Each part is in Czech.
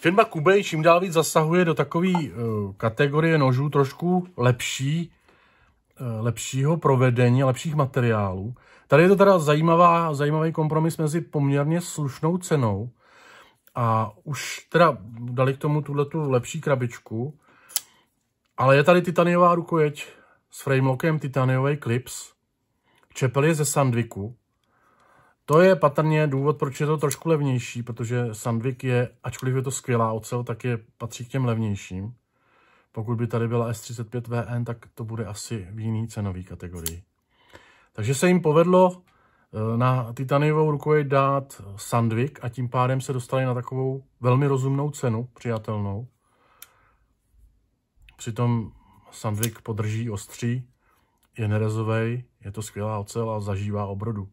Firma Kubej čím dál víc zasahuje do takové uh, kategorie nožů trošku lepší, uh, lepšího provedení, lepších materiálů. Tady je to teda zajímavá, zajímavý kompromis mezi poměrně slušnou cenou a už teda dali k tomu tuhle tu lepší krabičku, ale je tady titaniová rukojeť s lockem titaniový klips. Čepel je ze Sandviku to je patrně důvod, proč je to trošku levnější, protože Sandvik je, ačkoliv je to skvělá ocel, tak je patří k těm levnějším. Pokud by tady byla S35VN, tak to bude asi v jiný cenový kategorii. Takže se jim povedlo eh, na titaniovou rukoje dát Sandvik a tím pádem se dostali na takovou velmi rozumnou cenu, přijatelnou. Přitom Sandvik podrží ostří, je nerezovej, je to skvělá ocel a zažívá obrodu.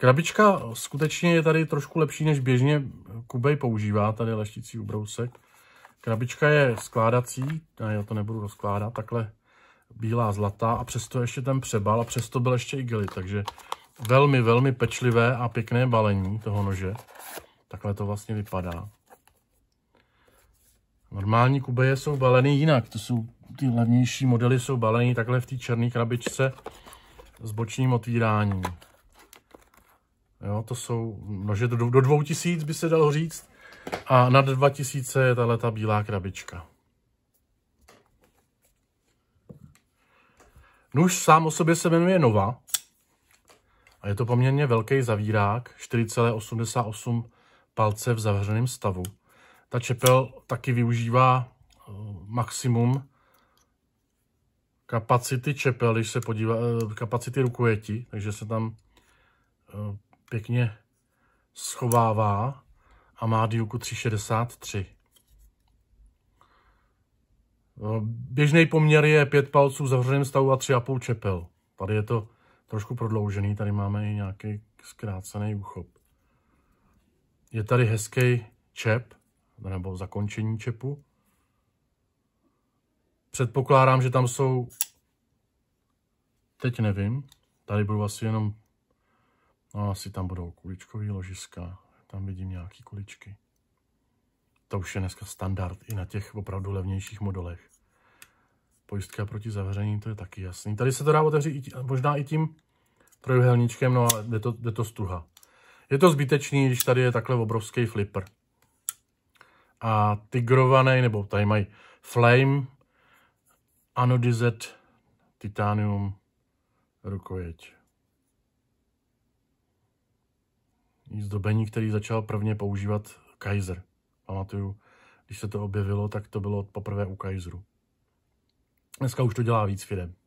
Krabička skutečně je tady trošku lepší, než běžně Kubej používá, tady leštící ubrousek. Krabička je skládací, a já to nebudu rozkládat, takhle bílá zlatá a přesto ještě ten přebal a přesto byl ještě igely, takže velmi, velmi pečlivé a pěkné balení toho nože. Takhle to vlastně vypadá. Normální kubeje jsou balený jinak, to jsou ty levnější modely jsou balený takhle v té černé krabičce s bočním otvíráním. Jo, to jsou, nože do do, do 2000 by se dalo říct. A nad 2000 je tahle ta bílá krabička. Nůž sám o sobě se jmenuje Nova. A je to poměrně velký zavírák, 4,88 palce v zavřeném stavu. Ta čepel taky využívá eh, maximum kapacity čepel, když se podívá, eh, kapacity rukojeti, takže se tam eh, pěkně schovává a má dílku 363. No, běžný poměr je 5 palců v zavřeném stavu a 3,5 čepel. Tady je to trošku prodloužený, tady máme i nějaký zkrácený uchop. Je tady hezký čep, nebo zakončení čepu. Předpokládám, že tam jsou, teď nevím, tady budou asi jenom No asi tam budou kuličkový ložiska, tam vidím nějaký kuličky. To už je dneska standard i na těch opravdu levnějších modelech. Pojistka proti zavření, to je taky jasný. Tady se to dá otevřít i možná i tím trojuhelníčkem, no a jde to, jde to stuha. Je to zbytečný, když tady je takhle obrovský flipper. A tigrovaný, nebo tady mají Flame, Anodizet, Titanium, rukojeť. zdobení, který začal prvně používat Kaiser. Pamatuju, když se to objevilo, tak to bylo poprvé u Kaiseru. Dneska už to dělá víc firm.